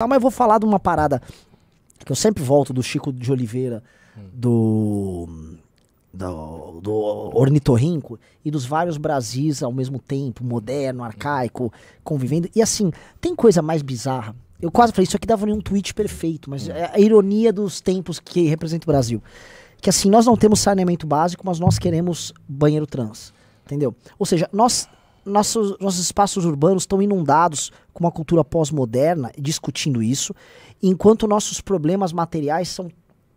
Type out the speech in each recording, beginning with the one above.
Tá, mas vou falar de uma parada que eu sempre volto do Chico de Oliveira, hum. do, do, do Ornitorrinco e dos vários Brasis ao mesmo tempo, moderno, hum. arcaico, convivendo. E assim, tem coisa mais bizarra. Eu quase falei, isso aqui dava um tweet perfeito, mas hum. é a ironia dos tempos que representa o Brasil. Que assim, nós não temos saneamento básico, mas nós queremos banheiro trans. Entendeu? Ou seja, nós nossos, nossos espaços urbanos estão inundados com uma cultura pós-moderna, discutindo isso, enquanto nossos problemas materiais são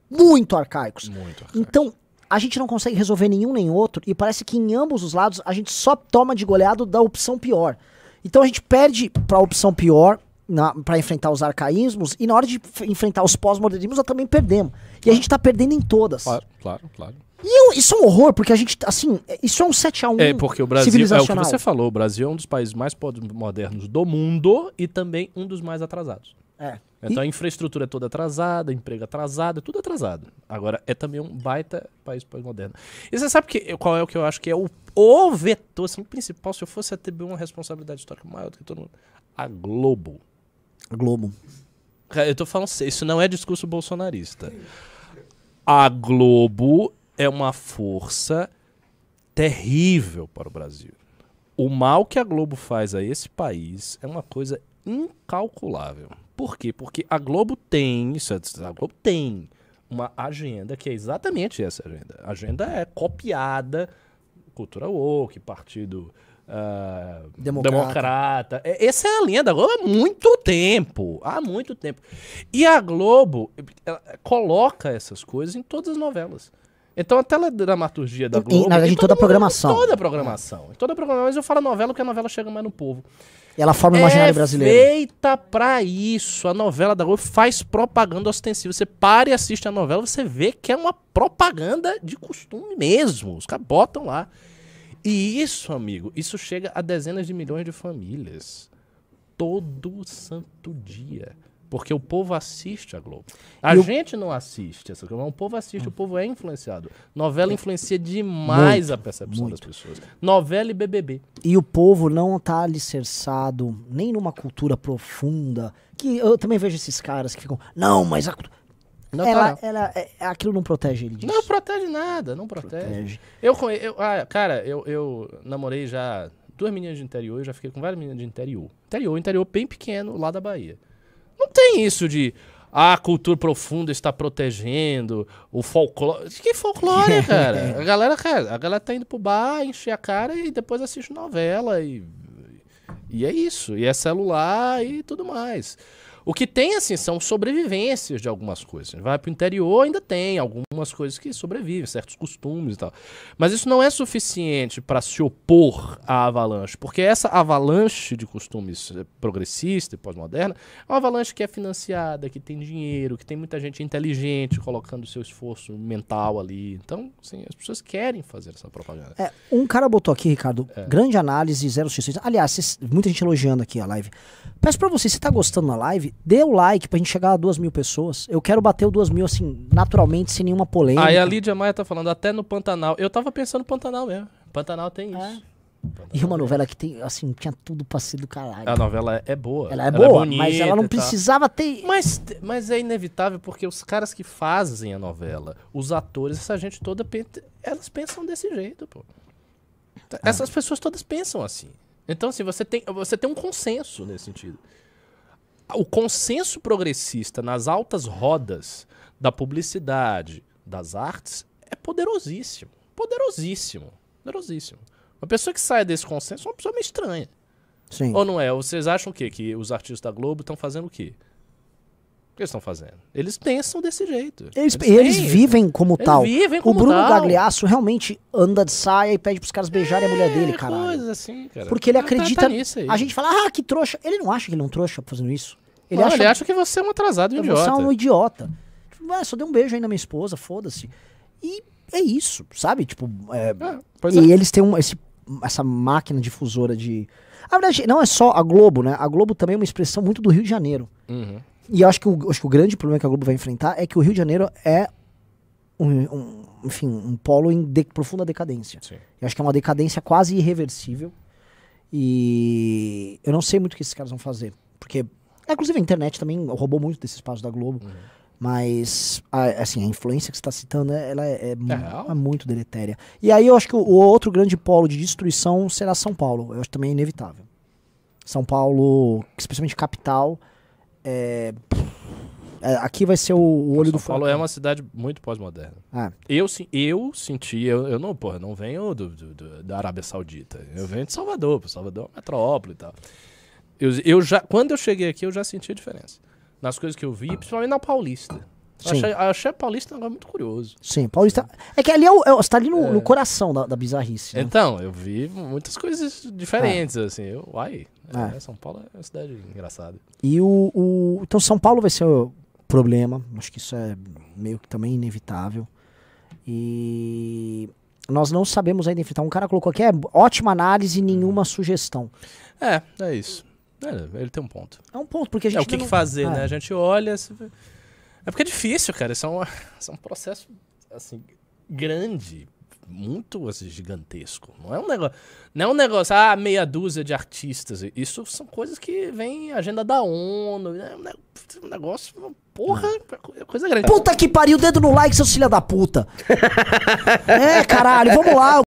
muito arcaicos. Muito arcaicos. Então, a gente não consegue resolver nenhum nem outro, e parece que em ambos os lados a gente só toma de goleado da opção pior. Então a gente perde para a opção pior para enfrentar os arcaísmos e na hora de enfrentar os pós-modernismos nós também perdemos. E a gente tá perdendo em todas. Claro, claro, claro. E eu, isso é um horror, porque a gente, assim, é, isso é um 7x1 É, porque o Brasil, é o que você falou, o Brasil é um dos países mais modernos do mundo e também um dos mais atrasados. É. Então e... a infraestrutura é toda atrasada, emprego é atrasado, é tudo atrasado. Agora, é também um baita país pós-moderno. E você sabe que, qual é o que eu acho que é o, o vetor assim, principal, se eu fosse atribuir uma responsabilidade histórica maior do que todo mundo? A Globo. Globo. Eu tô falando, isso não é discurso bolsonarista. A Globo é uma força terrível para o Brasil. O mal que a Globo faz a esse país é uma coisa incalculável. Por quê? Porque a Globo tem, isso é, a Globo tem uma agenda que é exatamente essa agenda. A agenda é copiada cultura woke, partido uh, democrata. democrata. É, essa é a linha da Globo há muito tempo. Há muito tempo. E a Globo coloca essas coisas em todas as novelas. Então a teledramaturgia da Globo. Em, na verdade, em toda, a programação. Toda a programação. Em toda a programação. Mas eu falo novela porque a novela chega mais no povo. Ela forma o é imaginário brasileiro. feita pra isso. A novela da Globo faz propaganda ostensiva. Você para e assiste a novela, você vê que é uma propaganda de costume mesmo. Os caras botam lá. E isso, amigo, isso chega a dezenas de milhões de famílias. Todo santo dia. Porque o povo assiste a Globo. A e gente não assiste essa coisa, mas o povo assiste, o hum. povo é influenciado. Novela influencia demais muito, a percepção muito. das pessoas. Novela e BBB. E o povo não está alicerçado nem numa cultura profunda, que eu também vejo esses caras que ficam, não, mas a cultura ela, tá, ela, é, aquilo não protege ele disso. Não protege nada, não protege. protege. Eu, eu ah, cara, eu, eu namorei já duas meninas de interior, eu já fiquei com várias meninas de interior. Interior, interior bem pequeno, lá da Bahia. Não tem isso de a cultura profunda está protegendo, o folclore. Que folclore, cara? a galera, cara, a galera tá indo pro bar, encher a cara e depois assiste novela e. E é isso. E é celular e tudo mais. O que tem, assim, são sobrevivências de algumas coisas. Vai para o interior, ainda tem algumas coisas que sobrevivem, certos costumes e tal. Mas isso não é suficiente para se opor à avalanche, porque essa avalanche de costumes eh, progressista e pós-moderna é uma avalanche que é financiada, que tem dinheiro, que tem muita gente inteligente colocando seu esforço mental ali. Então, assim, as pessoas querem fazer essa propaganda. É, um cara botou aqui, Ricardo, é. grande análise, zero Aliás, muita gente elogiando aqui a live. Peço para você, se tá gostando da live, dê o like pra gente chegar a duas mil pessoas. Eu quero bater o duas mil, assim, naturalmente, sem nenhuma polêmica. Aí a Lídia Maia tá falando, até no Pantanal. Eu tava pensando no Pantanal mesmo. Pantanal tem é. isso. É. e uma novela que tem, assim, tinha tudo pra ser do caralho. A novela é boa. Ela é ela é boa, é bonita, mas ela não precisava ter. Mas, mas é inevitável porque os caras que fazem a novela, os atores, essa gente toda, elas pensam desse jeito, pô. É. Essas pessoas todas pensam assim. Então, assim, você tem, você tem um consenso nesse sentido. O consenso progressista nas altas rodas da publicidade, das artes, é poderosíssimo. Poderosíssimo. Poderosíssimo. Uma pessoa que sai desse consenso é uma pessoa meio estranha. Sim. Ou não é? Vocês acham o quê? Que os artistas da Globo estão fazendo o quê? que eles estão fazendo. Eles pensam desse jeito. Eles, eles, eles vivem como eles tal. Vivem como o Bruno tal. Gagliasso realmente anda de saia e pede pros caras beijarem é, a mulher é, dele, caralho. Coisa assim, cara. Porque ele acredita. Tá, tá a gente fala, ah, que trouxa. Ele não acha que ele é um trouxa fazendo isso. Ele, não, acha, ele acha que você é um atrasado e um idiota. Você é um idiota. Tipo, ah, só deu um beijo aí na minha esposa, foda-se. E é isso, sabe? Tipo, é... Ah, é, e eles têm um, esse, essa máquina difusora de. A verdade, não é só a Globo, né? A Globo também é uma expressão muito do Rio de Janeiro. Uhum. E acho que, o, acho que o grande problema que a Globo vai enfrentar é que o Rio de Janeiro é um, um enfim, um polo em de, profunda decadência. Sim. Eu acho que é uma decadência quase irreversível. E eu não sei muito o que esses caras vão fazer. Porque, inclusive, a internet também roubou muito desse espaço da Globo. Uhum. Mas, a, assim, a influência que você está citando, ela é, é, é, é muito deletéria. E aí eu acho que o, o, outro grande polo de destruição será São Paulo. Eu acho também inevitável. São Paulo, especialmente capital, é, é, aqui vai ser o, olho São do São Paulo é uma cidade muito pós-moderna. Ah. Eu, eu senti, eu, eu não, porra, não venho do, do, do, da Arábia Saudita. Eu venho de Salvador, pô, Salvador é uma metrópole e tal. Eu, eu já, quando eu cheguei aqui, eu já senti a diferença. Nas coisas que eu vi, principalmente na Paulista. Eu achei, a Paulista um lugar muito curioso. Sim, Paulista. É que ali é o, é, você tá ali no, é. no coração da, da bizarrice. Né? Então, eu vi muitas coisas diferentes, é. assim. Eu, uai, é. né, São Paulo é uma cidade engraçada. E o, o. Então, São Paulo vai ser o problema. Acho que isso é meio que também inevitável. E nós não sabemos ainda enfrentar. Um cara colocou aqui, é ótima análise, uhum. nenhuma hum. sugestão. É, é isso. É, ele tem um ponto. É um ponto, porque a é, gente. É o que, não... que fazer, é. né? A gente olha. Se... É porque é difícil, cara. Isso é um, isso é um processo, assim, grande. Muito assim, gigantesco. Não é um negócio. Não é um negócio, ah, meia dúzia de artistas. Isso são coisas que vem agenda da ONU. Né? É um negócio. Porra, é, é coisa grande. Puta que pariu, dedo no like, seus filha da puta. é, caralho, vamos lá.